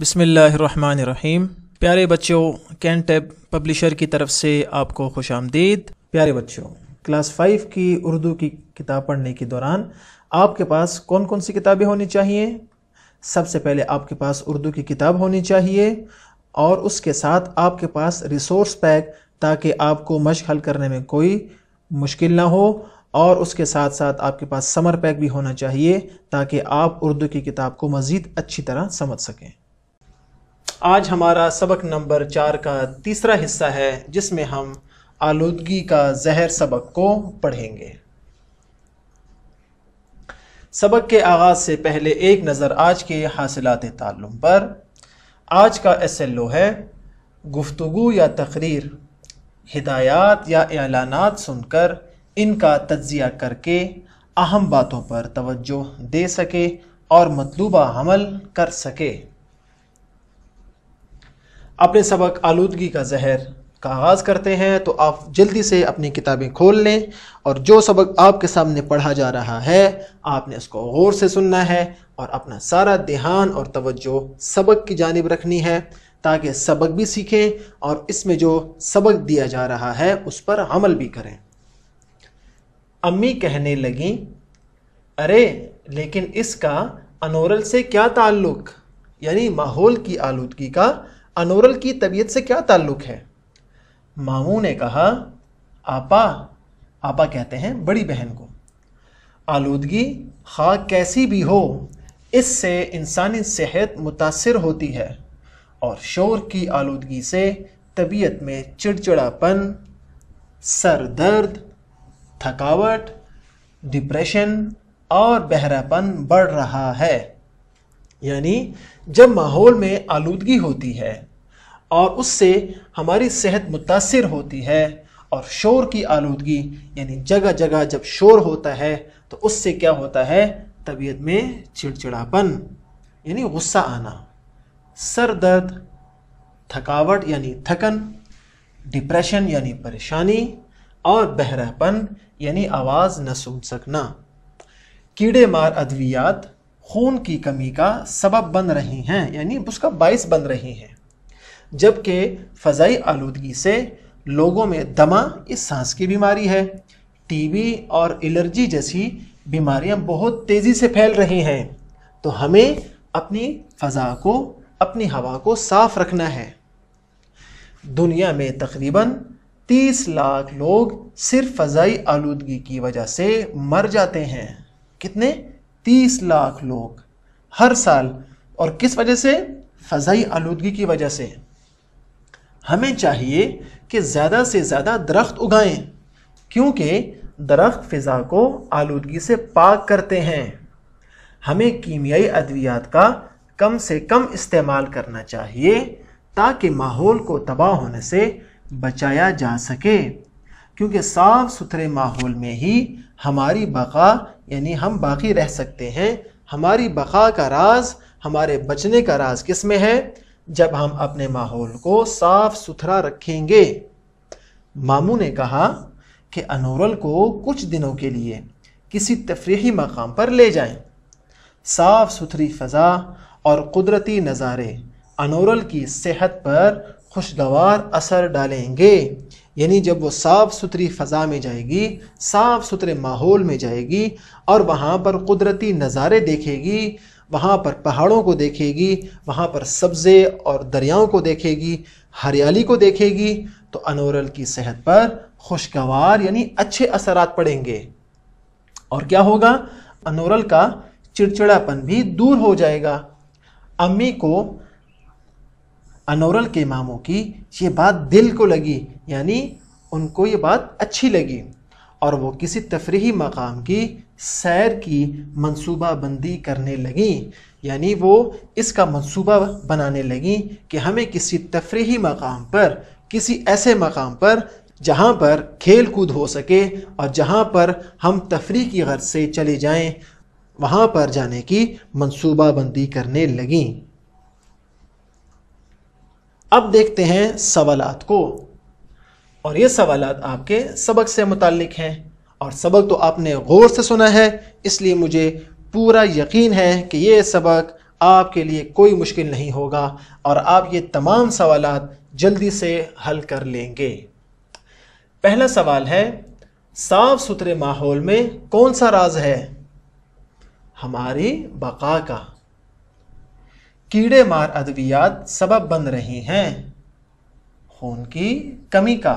बिसमीम प्यारे बच्चों कैन टैब पब्लिशर की तरफ से आपको खुश आमदीद प्यारे बच्चों क्लास फाइव की उर्दू की किताब पढ़ने के दौरान आपके पास कौन कौन सी किताबें होनी चाहिए सबसे पहले आपके पास उर्दू की किताब होनी चाहिए और उसके साथ आपके पास रिसोर्स पैक ताकि आपको मश हल करने में कोई मुश्किल ना हो और उसके साथ साथ आपके पास समर पैक भी होना चाहिए ताकि आप उर्दू की किताब को मज़ीद अच्छी तरह समझ सकें आज हमारा सबक नंबर चार का तीसरा हिस्सा है जिसमें हम आलूदगी का जहर सबक को पढ़ेंगे सबक के आगाज से पहले एक नज़र आज के हासिलत तालुम पर आज का एस एल ओ है गुफ्तु या तकरीर हिदायत या एलानात सुनकर इनका तजिया करके अहम बातों पर तोज्जो दे सके और मतलूबा हमल कर सके अपने सबक आलूदगी का जहर का आगाज़ करते हैं तो आप जल्दी से अपनी किताबें खोल लें और जो सबक आपके सामने पढ़ा जा रहा है आपने उसको गौर से सुनना है और अपना सारा ध्यान और तवज्जो सबक की जानब रखनी है ताकि सबक भी सीखें और इसमें जो सबक दिया जा रहा है उस पर अमल भी करें अम्मी कहने लगी अरे लेकिन इसका अनोरल से क्या ताल्लुक़ यानी माहौल की आलूदगी का अनोरल की तबीयत से क्या ताल्लुक है मामू ने कहा आपा आपा कहते हैं बड़ी बहन को आलूदगी खा कैसी भी हो इससे इंसानी सेहत मुतासर होती है और शोर की आलूदगी से तबीयत में चिड़चिड़ापन सर दर्द थकावट डिप्रेशन और बहरापन बढ़ रहा है यानी जब माहौल में आलूदगी होती है और उससे हमारी सेहत मुतासर होती है और शोर की आलूदगी यानी जगह जगह जब शोर होता है तो उससे क्या होता है तबीयत में चिड़चिड़ापन यानी गुस्सा आना सर दर्द थकावट यानी थकन डिप्रेशन यानी परेशानी और बहरापन यानी आवाज़ न सुन सकना कीड़े मार अद्वियात खून की कमी का सबब बन रही हैं यानी उसका बाइस बन रही हैं जबकि फ़जाई आलूदगी से लोगों में दमा इस सांस की बीमारी है टीबी और एलर्जी जैसी बीमारियां बहुत तेज़ी से फैल रही हैं तो हमें अपनी फ़ज़ा को अपनी हवा को साफ़ रखना है दुनिया में तकरीबन 30 लाख लोग सिर्फ फ़जाई आलूदगी की वजह से मर जाते हैं कितने 30 लाख लोग हर साल और किस वजह से फ़जाई आलूदगी की वजह से हमें चाहिए कि ज़्यादा से ज़्यादा दरख्त उगाएँ क्योंकि दरख्त फ़िज़ा को आलूदगी से पाक करते हैं हमें कीमियाई अद्वियात का कम से कम इस्तेमाल करना चाहिए ताकि माहौल को तबाह होने से बचाया जा सके क्योंकि साफ़ सुथरे माहौल में ही हमारी बका यानी हम बाकी रह सकते हैं हमारी बका का राज हमारे बचने का राज किस में है जब हम अपने माहौल को साफ सुथरा रखेंगे मामू ने कहा कि अनोरल को कुछ दिनों के लिए किसी तफरी मकाम पर ले जाएं। साफ सुथरी फ़ज़ा और कुदरती नज़ारे अनोरल की सेहत पर खुशगवार असर डालेंगे यानी जब वो साफ़ सुथरी फ़ज़ा में जाएगी साफ़ सुथरे माहौल में जाएगी और वहाँ पर कुदरती नज़ारे देखेगी वहाँ पर पहाड़ों को देखेगी वहाँ पर सब्ज़े और दरियाओं को देखेगी हरियाली को देखेगी तो अनोरल की सेहत पर खुशगवार यानी अच्छे असरात पड़ेंगे और क्या होगा अनोरल का चिड़चिड़ापन भी दूर हो जाएगा अम्मी को अनोरल के मामों की ये बात दिल को लगी यानी उनको ये बात अच्छी लगी और वो किसी तफरी मकाम की सैर की मनसूबा बंदी करने लगें यानी वो इसका मनसूबा बनाने लगें कि हमें किसी तफरी मकाम पर किसी ऐसे मकाम पर जहाँ पर खेल कूद हो सके और जहाँ पर हम तफरी की गर्ज से चले जाएँ वहाँ पर जाने की मनसूबा बंदी करने लगें अब देखते हैं सवालत को और ये सवाल आपके सबक से मुतक हैं और सबक तो आपने गौर से सुना है इसलिए मुझे पूरा यकीन है कि ये सबक आपके लिए कोई मुश्किल नहीं होगा और आप ये तमाम सवाल जल्दी से हल कर लेंगे पहला सवाल है साफ सुथरे माहौल में कौन सा राज है हमारी बका का कीड़े मार अद्वियात सबब बन रही हैं खून की कमी का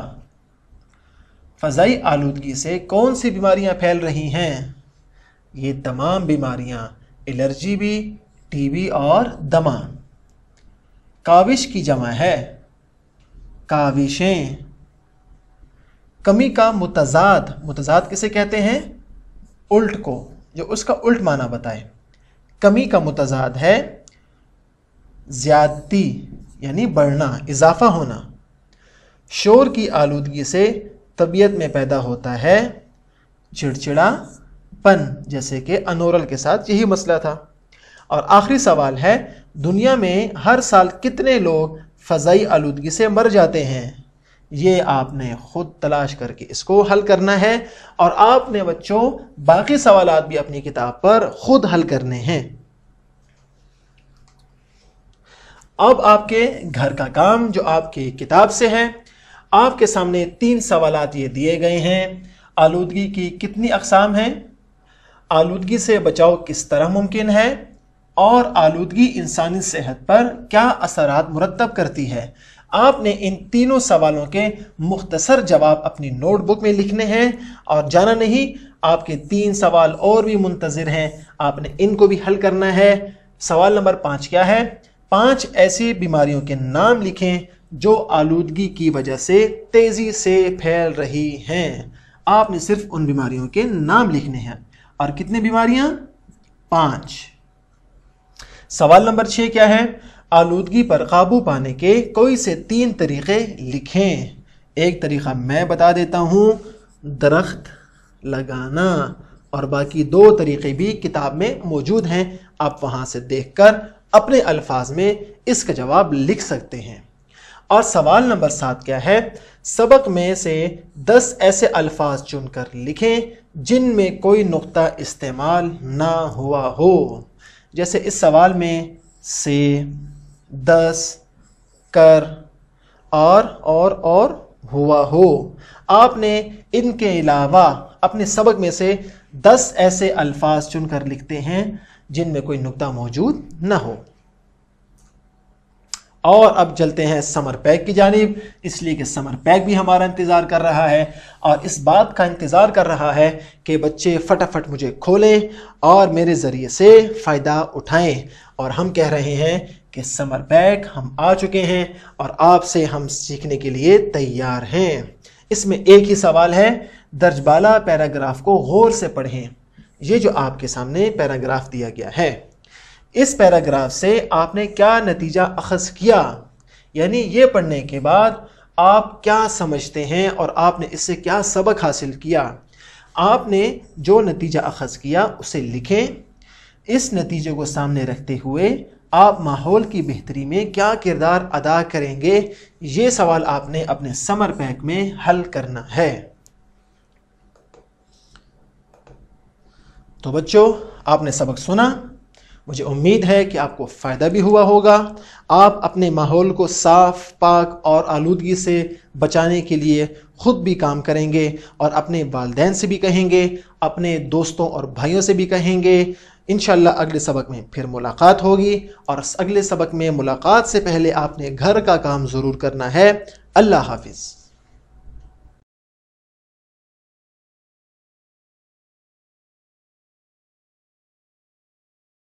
फ़जाई आलूदगी से कौन सी बीमारियां फैल रही हैं ये तमाम बीमारियां एलर्जी भी टीबी और दमा काविश की जमा है काविशें कमी का मुतजाद मुतजाद किसे कहते हैं उल्ट को जो उसका उल्ट माना बताए कमी का मुतजाद है ज़्यादती यानी बढ़ना इजाफा होना शोर की आलूदगी से तबीयत में पैदा होता है चिड़चिड़ापन जैसे कि अनोरल के साथ यही मसला था और आखिरी सवाल है दुनिया में हर साल कितने लोग फ़जाई आलूदगी से मर जाते हैं ये आपने ख़ुद तलाश करके इसको हल करना है और आपने बच्चों बाकी सवाल भी अपनी किताब पर ख़ुद हल करने हैं अब आपके घर का काम जो आपकी किताब से है आपके सामने तीन सवाल ये दिए गए हैं आलूदगी की कितनी अकसाम हैं आलूदगी से बचाव किस तरह मुमकिन है और आलूदगी इंसानी सेहत पर क्या असरात मुरतब करती है आपने इन तीनों सवालों के मुख्तसर जवाब अपनी नोटबुक में लिखने हैं और जाना नहीं आपके तीन सवाल और भी मुंतज़र हैं आपने इनको भी हल करना है सवाल नंबर पाँच क्या है पाँच ऐसी बीमारियों के नाम लिखें जो आलूदगी की वजह से तेज़ी से फैल रही हैं आपने सिर्फ उन बीमारियों के नाम लिखने हैं और कितने बीमारियां पांच सवाल नंबर छः क्या है आलूदगी पर काबू पाने के कोई से तीन तरीके लिखें एक तरीका मैं बता देता हूँ दरख्त लगाना और बाकी दो तरीके भी किताब में मौजूद हैं आप वहाँ से देखकर अपने अल्फाज में इसका जवाब लिख सकते हैं और सवाल नंबर सात क्या है सबक में से दस ऐसे अल्फाज चुनकर लिखें जिनमें कोई नुक्ता इस्तेमाल ना हुआ हो जैसे इस सवाल में से दस कर और और और हुआ हो आपने इनके अलावा अपने सबक में से दस ऐसे अल्फाज चुनकर लिखते हैं जिनमें कोई नुक्ता मौजूद ना हो और अब चलते हैं समर पैक की जानब इसलिए कि समर पैक भी हमारा इंतज़ार कर रहा है और इस बात का इंतज़ार कर रहा है कि बच्चे फटाफट मुझे खोलें और मेरे ज़रिए से फ़ायदा उठाएं और हम कह रहे हैं कि समर पैक हम आ चुके हैं और आपसे हम सीखने के लिए तैयार हैं इसमें एक ही सवाल है दर्जबाला पैराग्राफ को गौर से पढ़ें ये जो आपके सामने पैराग्राफ दिया गया है इस पैराग्राफ से आपने क्या नतीजा अखज़ किया यानी ये पढ़ने के बाद आप क्या समझते हैं और आपने इससे क्या सबक हासिल किया आपने जो नतीजा अखज़ किया उसे लिखें इस नतीजे को सामने रखते हुए आप माहौल की बेहतरी में क्या किरदार अदा करेंगे ये सवाल आपने अपने समर पैक में हल करना है तो बच्चों आपने सबक सुना मुझे उम्मीद है कि आपको फ़ायदा भी हुआ होगा आप अपने माहौल को साफ पाक और आलूदगी से बचाने के लिए ख़ुद भी काम करेंगे और अपने वालदेन से भी कहेंगे अपने दोस्तों और भाइयों से भी कहेंगे इन अगले सबक में फिर मुलाकात होगी और अगले सबक में मुलाकात से पहले आपने घर का काम ज़रूर करना है अल्लाह हाफिज़